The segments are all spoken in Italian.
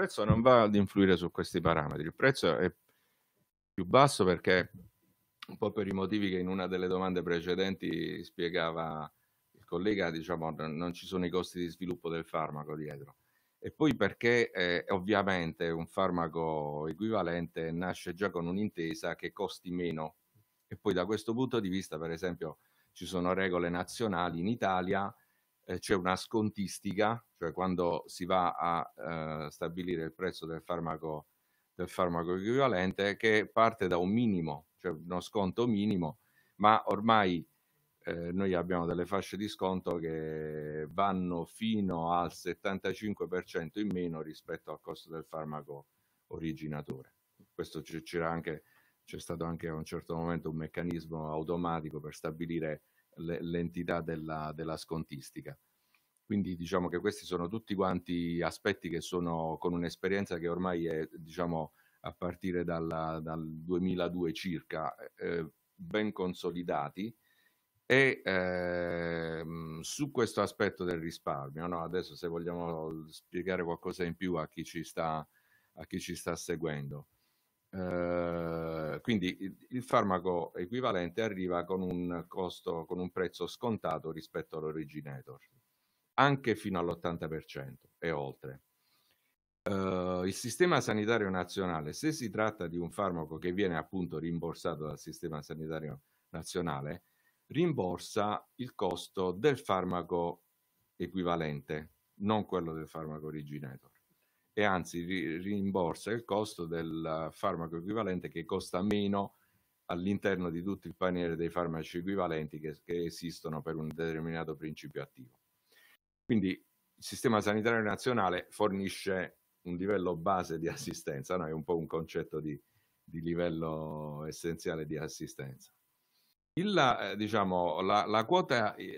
prezzo non va ad influire su questi parametri, il prezzo è più basso perché un po' per i motivi che in una delle domande precedenti spiegava il collega, diciamo non ci sono i costi di sviluppo del farmaco dietro. E poi perché eh, ovviamente un farmaco equivalente nasce già con un'intesa che costi meno. E poi da questo punto di vista, per esempio, ci sono regole nazionali in Italia eh, c'è una scontistica, cioè quando si va a eh, stabilire il prezzo del farmaco, del farmaco equivalente, che parte da un minimo, cioè uno sconto minimo, ma ormai eh, noi abbiamo delle fasce di sconto che vanno fino al 75% in meno rispetto al costo del farmaco originatore. Questo c'era anche, c'è stato anche a un certo momento un meccanismo automatico per stabilire l'entità della, della scontistica. Quindi diciamo che questi sono tutti quanti aspetti che sono con un'esperienza che ormai è diciamo, a partire dalla, dal 2002 circa eh, eh, ben consolidati e eh, su questo aspetto del risparmio, no? adesso se vogliamo spiegare qualcosa in più a chi ci sta, chi ci sta seguendo. Eh, quindi il farmaco equivalente arriva con un, costo, con un prezzo scontato rispetto all'originator, anche fino all'80% e oltre. Uh, il sistema sanitario nazionale, se si tratta di un farmaco che viene appunto rimborsato dal sistema sanitario nazionale, rimborsa il costo del farmaco equivalente, non quello del farmaco originator e anzi ri rimborsa il costo del farmaco equivalente che costa meno all'interno di tutto il paniere dei farmaci equivalenti che, che esistono per un determinato principio attivo. Quindi il sistema sanitario nazionale fornisce un livello base di assistenza, no? è un po' un concetto di, di livello essenziale di assistenza. Il, eh, diciamo, la, la, quota eh,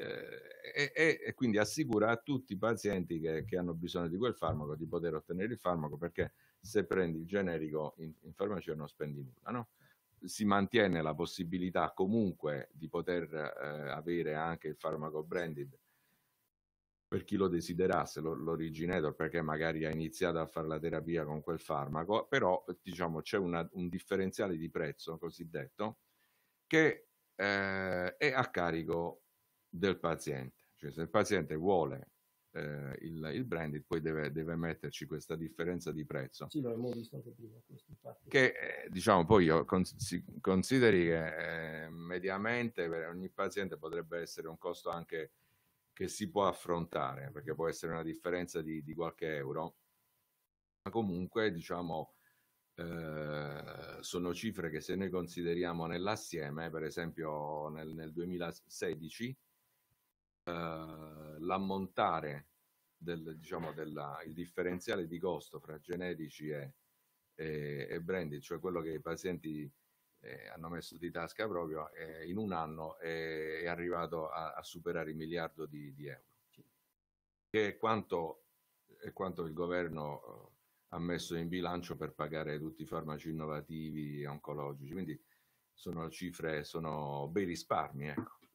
e, e, e, quindi assicura a tutti i pazienti che, che, hanno bisogno di quel farmaco di poter ottenere il farmaco perché se prendi il generico in, in farmacia non spendi nulla, no? si mantiene la possibilità comunque di poter eh, avere anche il farmaco branded per chi lo desiderasse, l'originator, perché magari ha iniziato a fare la terapia con quel farmaco, però diciamo c'è una, un differenziale di prezzo cosiddetto che eh, è a carico del paziente. Cioè se il paziente vuole eh, il, il, branded, poi deve, deve, metterci questa differenza di prezzo. Sì, l'abbiamo visto anche prima. Questo, che eh, diciamo poi io consideri che eh, mediamente per ogni paziente potrebbe essere un costo anche che si può affrontare, perché può essere una differenza di, di qualche euro, ma comunque diciamo eh, sono cifre che se noi consideriamo nell'assieme, per esempio nel, nel 2016 eh, l'ammontare del, diciamo, della, il differenziale di costo fra generici e, e, e branded, cioè quello che i pazienti eh, hanno messo di tasca proprio, eh, in un anno è, è arrivato a, a, superare il miliardo di, di euro, che è quanto, è quanto il governo eh, ha messo in bilancio per pagare tutti i farmaci innovativi e oncologici. Quindi sono cifre, sono bei risparmi. Ecco.